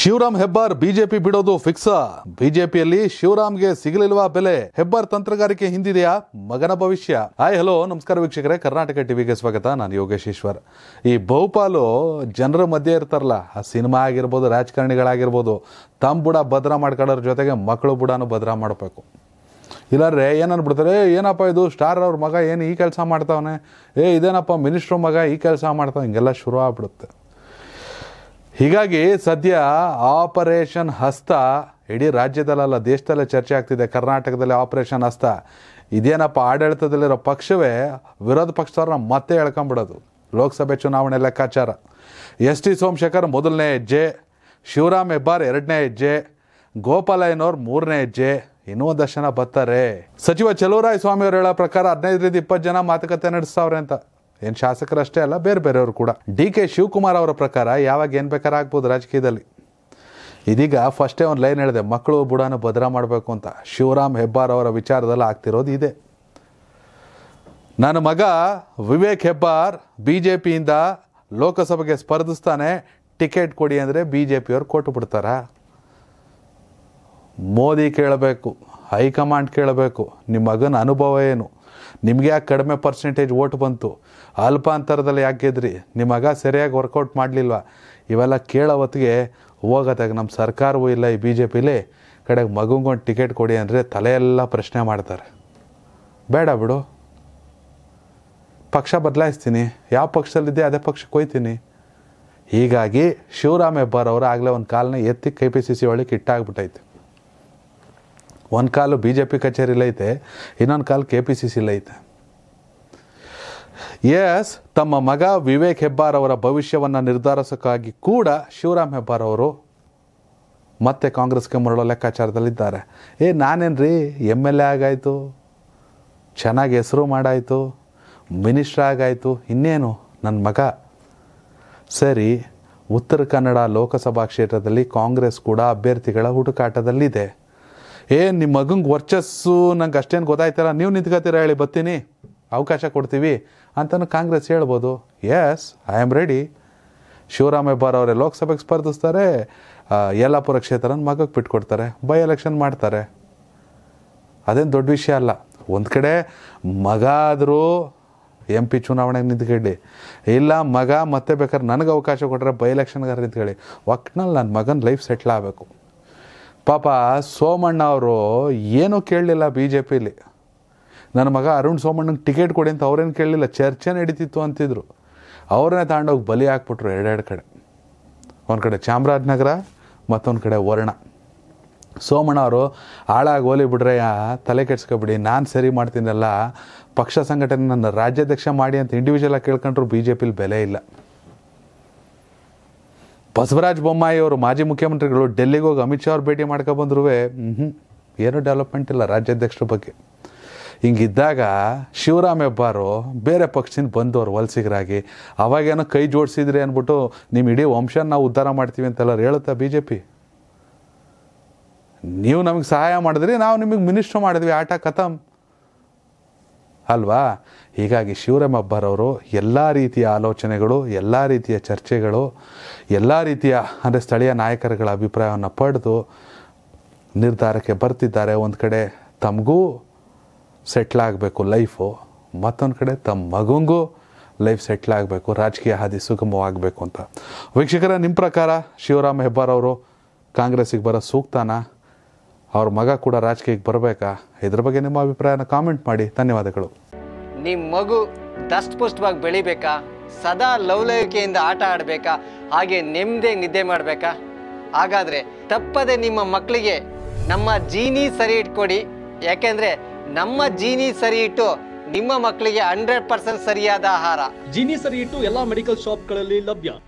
Shivaram Hebbar BJP ಬಿಡೋದು fix ಬಿಜೆಪಿಯಲ್ಲಿ ಶಿವರಾಮ್ಗೆ ಸಿಗಲಿಲ್ವಾ ಬೆಲೆ ಹೆಬ್ಬಾರ್ ತಂತ್ರಗಾರಿಕೆ ಹಿಂದಿದೆಯಾ ಮಗನ ಭವಿಷ್ಯ ಹಾಯ್ ಹಲೋ ನಮಸ್ಕಾರ ವೀಕ್ಷಕರೇ ಕರ್ನಾಟಕ ಟಿವಿಗೆ ಸ್ವಾಗತ ನಾನು ಯೋಗೇಶ್ ಈ ಬಹುಪಾಲು ಜನರ ಮಧ್ಯೆ ಇರ್ತಾರಲ್ಲ ಆ ಸಿನಿಮಾ ಆಗಿರ್ಬೋದು ರಾಜಕಾರಣಿಗಳಾಗಿರ್ಬೋದು ತಮ್ಮ ಬುಡ ಭದ್ರ ಮಾಡ್ಕೊಳ್ಳೋರ ಜೊತೆಗೆ ಮಕ್ಕಳು ಬುಡಾನು ಭದ್ರ ಮಾಡಬೇಕು ಇಲ್ಲಾಂದ್ರೆ ಏನನ್ಬಿಡ್ತಾರೆ ಏನಪ್ಪ ಇದು ಸ್ಟಾರ್ ಅವ್ರ ಮಗ ಏನು ಈ ಕೆಲಸ ಮಾಡ್ತಾವನೆ ಏ ಇದೇನಪ್ಪ ಮಿನಿಸ್ಟ್ರ್ ಮಗ ಈ ಕೆಲಸ ಮಾಡ್ತಾವೆ ಹಿಂಗೆಲ್ಲ ಶುರು ಆಗ್ಬಿಡುತ್ತೆ ಹೀಗಾಗಿ ಸದ್ಯ ಆಪರೇಷನ್ ಹಸ್ತ ಇಡೀ ರಾಜ್ಯದಲ್ಲಲ್ಲ ದೇಶದಲ್ಲೇ ಚರ್ಚೆ ಆಗ್ತಿದೆ ಕರ್ನಾಟಕದಲ್ಲಿ ಆಪರೇಷನ್ ಹಸ್ತ ಇದೇನಪ್ಪ ಆಡಳಿತದಲ್ಲಿರೋ ಪಕ್ಷವೇ ವಿರೋಧ ಪಕ್ಷದವ್ರನ್ನ ಮತ್ತೆ ಎಳ್ಕೊಂಬಿಡೋದು ಲೋಕಸಭೆ ಚುನಾವಣೆ ಲೆಕ್ಕಾಚಾರ ಎಸ್ ಟಿ ಸೋಮಶೇಖರ್ ಮೊದಲನೇ ಹೆಜ್ಜೆ ಶಿವರಾಮ್ ಹೆಬ್ಬಾರ್ ಎರಡನೇ ಹೆಜ್ಜೆ ಗೋಪಾಲಯ್ಯನವ್ರು ಮೂರನೇ ಹೆಜ್ಜೆ ಇನ್ನೂ ದರ್ಶನ ಬರ್ತಾರೆ ಸಚಿವ ಚಲುವರಾಯ ಸ್ವಾಮಿ ಅವರು ಹೇಳೋ ಪ್ರಕಾರ ಹದಿನೈದರಿಂದ ಇಪ್ಪತ್ತು ಜನ ಮಾತುಕತೆ ನಡೆಸ್ತಾವ್ರೆ ಅಂತ ಏನು ಶಾಸಕರಷ್ಟೇ ಅಲ್ಲ ಬೇರೆ ಬೇರೆಯವರು ಕೂಡ ಡಿ ಕೆ ಶಿವಕುಮಾರ್ ಅವರ ಪ್ರಕಾರ ಯಾವಾಗ ಏನು ಬೇಕಾದ್ರೆ ಆಗ್ಬೋದು ರಾಜಕೀಯದಲ್ಲಿ ಇದೀಗ ಫಸ್ಟೇ ಒಂದು ಲೈನ್ ಹೇಳಿದೆ ಮಕ್ಕಳು ಬುಡಾನ ಭದ್ರ ಮಾಡಬೇಕು ಅಂತ ಶಿವರಾಮ್ ಹೆಬ್ಬಾರ್ ಅವರ ವಿಚಾರದಲ್ಲಿ ಆಗ್ತಿರೋದು ಇದೆ ನನ್ನ ಮಗ ವಿವೇಕ್ ಹೆಬ್ಬಾರ್ ಬಿ ಜೆ ಪಿಯಿಂದ ಲೋಕಸಭೆಗೆ ಸ್ಪರ್ಧಿಸ್ತಾನೆ ಟಿಕೆಟ್ ಕೊಡಿ ಅಂದರೆ ಬಿ ಜೆ ಪಿಯವರು ಕೊಟ್ಟು ಬಿಡ್ತಾರ ಮೋದಿ ಕೇಳಬೇಕು ಹೈಕಮಾಂಡ್ ಕೇಳಬೇಕು ನಿಮ್ಮ ಮಗನ ಅನುಭವ ಏನು ನಿಮಗೆ ಯಾಕೆ ಕಡಿಮೆ ಪರ್ಸೆಂಟೇಜ್ ಓಟ್ ಬಂತು ಅಲ್ಪಾಂತರದಲ್ಲಿ ಯಾಕೆ ಗೆದ್ರಿ ನಿಮ್ಮ ಮಗ ಸರಿಯಾಗಿ ವರ್ಕೌಟ್ ಮಾಡಲಿಲ್ವ ಇವೆಲ್ಲ ಕೇಳೋ ಹೊತ್ತಿಗೆ ಹೋಗತ್ತಾಗ ನಮ್ಮ ಸರ್ಕಾರವೂ ಇಲ್ಲ ಈ ಬಿ ಜೆ ಪಿಲಿ ಕಡೆಗೆ ಮಗುಗೊಂದು ಟಿಕೆಟ್ ಕೊಡಿ ಅಂದರೆ ತಲೆಯೆಲ್ಲ ಪ್ರಶ್ನೆ ಮಾಡ್ತಾರೆ ಬೇಡ ಬಿಡು ಪಕ್ಷ ಬದಲಾಯಿಸ್ತೀನಿ ಯಾವ ಪಕ್ಷದಲ್ಲಿದ್ದೆ ಅದೇ ಪಕ್ಷಕ್ಕೆ ಹೋಗ್ತೀನಿ ಹೀಗಾಗಿ ಶಿವರಾಮ್ ಹೆಬ್ಬಾರ್ ಅವರು ಆಗಲೇ ಒಂದು ಕಾಲನ್ನ ಎತ್ತಿ ಕೆ ಪಿ ಸಿ ಸಿ ಒಳಗೆ ಇಟ್ಟಾಗ್ಬಿಟ್ಟೈತೆ ಒಂದು ಕಾಲು ಬಿ ಜೆ ಪಿ ಐತೆ ಇನ್ನೊಂದು ಕಾಲು ಕೆ ಪಿ ಸಿ ಐತೆ ಎಸ್ ತಮ್ಮ ಮಗ ವಿವೇಕ್ ಹೆಬ್ಬಾರ್ ಅವರ ಭವಿಷ್ಯವನ್ನು ನಿರ್ಧರಿಸೋಕ್ಕಾಗಿ ಕೂಡ ಶಿವರಾಮ್ ಹೆಬ್ಬಾರ್ ಅವರು ಮತ್ತೆ ಕಾಂಗ್ರೆಸ್ಗೆ ಮರಳೋ ಲೆಕ್ಕಾಚಾರದಲ್ಲಿದ್ದಾರೆ ಏ ರೀ ಎಮ್ ಎಲ್ ಎ ಆಗಾಯಿತು ಚೆನ್ನಾಗಿ ಹೆಸರು ಮಾಡಾಯಿತು ಮಿನಿಸ್ಟ್ರ್ ಆಗಾಯಿತು ಇನ್ನೇನು ನನ್ನ ಮಗ ಸರಿ ಉತ್ತರ ಕನ್ನಡ ಲೋಕಸಭಾ ಕ್ಷೇತ್ರದಲ್ಲಿ ಕಾಂಗ್ರೆಸ್ ಕೂಡ ಅಭ್ಯರ್ಥಿಗಳ ಹುಡುಕಾಟದಲ್ಲಿದೆ ಏ ನಿಮ್ಮ ಮಗಂಗೆ ವರ್ಚಸ್ಸು ನಂಗೆ ಅಷ್ಟೇನು ಗೊತ್ತಾಯ್ತಾರ ನೀವು ನಿಂತ್ಕೋತೀರ ಹೇಳಿ ಬರ್ತೀನಿ ಅವಕಾಶ ಕೊಡ್ತೀವಿ ಅಂತಲೂ ಕಾಂಗ್ರೆಸ್ ಹೇಳ್ಬೋದು yes I am ready Shivarama Hebbar ಅವರೇ ಲೋಕಸಭೆಗೆ ಸ್ಪರ್ಧಿಸ್ತಾರೆ ಯಲ್ಲಾಪುರ ಕ್ಷೇತ್ರನ ಮಗಕ್ಕೆ ಬಿಟ್ಕೊಡ್ತಾರೆ ಬೈ ಎಲೆಕ್ಷನ್ ಮಾಡ್ತಾರೆ ಅದೇನು ದೊಡ್ಡ ವಿಷಯ ಅಲ್ಲ ಒಂದು ಕಡೆ ಮಗ ಆದರೂ ಎಂ ಪಿ ಚುನಾವಣೆಗೆ ನಿಂತ್ಕೊಳ್ಳಿ ಇಲ್ಲ ಮಗ ಮತ್ತೆ ಬೇಕಾದ್ರೆ ನನಗೆ ಅವಕಾಶ ಕೊಟ್ಟರೆ ಬೈ ಎಲೆಕ್ಷನ್ಗಾರ ನಿಂತ್ಕೊಳ್ಳಿ ಒಟ್ಟಿನಲ್ಲಿ ನನ್ನ ಮಗನ ಲೈಫ್ ಸೆಟ್ಲ್ ಆಗಬೇಕು ಪಾಪ ಸೋಮಣ್ಣ ಅವರು ಏನೂ ಕೇಳಲಿಲ್ಲ ಬಿ ಜೆ ಪಿಲಿ ನನ್ನ ಮಗ ಅರುಣ್ ಸೋಮಣ್ಣಂಗೆ ಟಿಕೆಟ್ ಕೊಡಿ ಅಂತ ಅವ್ರೇನು ಕೇಳಲಿಲ್ಲ ಚರ್ಚೆ ನಡೀತಿತ್ತು ಅಂತಿದ್ರು ಅವ್ರನ್ನೇ ತಗೊಂಡೋಗಿ ಬಲಿ ಹಾಕ್ಬಿಟ್ರು ಎರಡೆರಡು ಕಡೆ ಒಂದು ಕಡೆ ಚಾಮರಾಜನಗರ ಮತ್ತೊಂದು ಕಡೆ ವರ್ಣ ಸೋಮಣ್ಣ ಅವರು ಹಾಳಾಗಿ ಹೋಲಿ ಬಿಡ್ರೆ ತಲೆ ಕೆಡ್ಸ್ಕೊಬಿಡಿ ನಾನು ಸರಿ ಮಾಡ್ತೀನಲ್ಲ ಪಕ್ಷ ಸಂಘಟನೆ ನನ್ನ ರಾಜ್ಯಾಧ್ಯಕ್ಷ ಮಾಡಿ ಅಂತ ಇಂಡಿವಿಜುವಲಾಗಿ ಕೇಳ್ಕೊಂಡ್ರು ಬಿ ಜೆ ಪಿಲಿ ಬೆಲೆ ಇಲ್ಲ ಬಸವರಾಜ ಬೊಮ್ಮಾಯಿ ಅವರು ಮಾಜಿ ಮುಖ್ಯಮಂತ್ರಿಗಳು ಡೆಲ್ಲಿಗೆ ಹೋಗಿ ಅಮಿತ್ ಶಾ ಅವ್ರು ಭೇಟಿ ಮಾಡ್ಕೊಬಂದ್ರು ಹ್ಞೂ ಏನೂ ಡೆವಲಪ್ಮೆಂಟ್ ಇಲ್ಲ ರಾಜ್ಯಾಧ್ಯಕ್ಷರ ಬಗ್ಗೆ ಹಿಂಗಿದ್ದಾಗ ಶಿವರಾಮ್ ಹೆಬ್ಬಾರು ಬೇರೆ ಪಕ್ಷದಿಂದ ಬಂದವರು ವಲಸಿಗರಾಗಿ ಅವಾಗೇನೋ ಕೈ ಜೋಡಿಸಿದ್ರಿ ಅಂದ್ಬಿಟ್ಟು ನಿಮ್ಮ ಇಡೀ ವಂಶನ ನಾವು ಉದ್ಧಾರ ಮಾಡ್ತೀವಿ ಅಂತೆಲ್ಲ ಹೇಳುತ್ತಾ ಬಿ ಜೆ ಪಿ ನೀವು ನಮಗೆ ಸಹಾಯ ಮಾಡಿದ್ರಿ ನಾವು ನಿಮಗೆ ಮಿನಿಸ್ಟ್ರ್ ಮಾಡಿದ್ವಿ ಆಟ ಕಥಮ್ ಅಲ್ವಾ ಹೀಗಾಗಿ ಶಿವರಾಮ್ ಅಬ್ಬರವರು ಎಲ್ಲ ರೀತಿಯ ಆಲೋಚನೆಗಳು ಎಲ್ಲ ರೀತಿಯ ಚರ್ಚೆಗಳು ಎಲ್ಲ ರೀತಿಯ ಅಂದರೆ ಸ್ಥಳೀಯ ನಾಯಕರುಗಳ ಅಭಿಪ್ರಾಯವನ್ನು ಪಡೆದು ನಿರ್ಧಾರಕ್ಕೆ ಬರ್ತಿದ್ದಾರೆ ಒಂದು ಕಡೆ ತಮಗೂ ಆಗಬೇಕು ಲೈಫು ಮತ್ತೊಂದು ಕಡೆ ತಮ್ಮ ಮಗುಂಗೂ ಲೈಫ್ ಆಗಬೇಕು ರಾಜಕೀಯ ಹಾದಿ ಸುಗಮವಾಗಬೇಕು ಅಂತ ವೀಕ್ಷಕರ ನಿಮ್ಮ ಪ್ರಕಾರ ಶಿವರಾಮ ಹೆಬ್ಬಾರ್ ಅವರು ಕಾಂಗ್ರೆಸ್ಸಿಗೆ ಬರೋ ಸೂಕ್ತಾನ ಅವ್ರ ಮಗ ಕೂಡ ರಾಜಕೀಯಕ್ಕೆ ಬರಬೇಕಾ ಇದ್ರ ಬಗ್ಗೆ ನಿಮ್ಮ ಅಭಿಪ್ರಾಯನ ಕಾಮೆಂಟ್ ಮಾಡಿ ಧನ್ಯವಾದಗಳು ನಿಮ್ಮ ಮಗು ದಷ್ಟಪುಷ್ಟವಾಗಿ ಬೆಳಿಬೇಕಾ ಸದಾ ಲವಲವಿಕೆಯಿಂದ ಆಟ ಆಡಬೇಕಾ ಹಾಗೆ ನೆಮ್ಮದಿ ನಿದ್ದೆ ಮಾಡಬೇಕಾ ಹಾಗಾದರೆ ತಪ್ಪದೆ ನಿಮ್ಮ ಮಕ್ಕಳಿಗೆ ನಮ್ಮ ಜೀನಿ ಸರಿ ಇಟ್ಕೊಡಿ ಯಾಕೆಂದ್ರೆ ನಮ್ಮ ಜೀನಿ ಸರಿ ಇಟ್ಟು ನಿಮ್ಮ ಮಕ್ಕಳಿಗೆ ಹಂಡ್ರೆಡ್ ಪರ್ಸೆಂಟ್ ಸರಿಯಾದ ಆಹಾರ ಜೀನಿ ಸರಿ ಇಟ್ಟು ಎಲ್ಲಾ ಮೆಡಿಕಲ್ ಶಾಪ್ಗಳಲ್ಲಿ ಲಭ್ಯ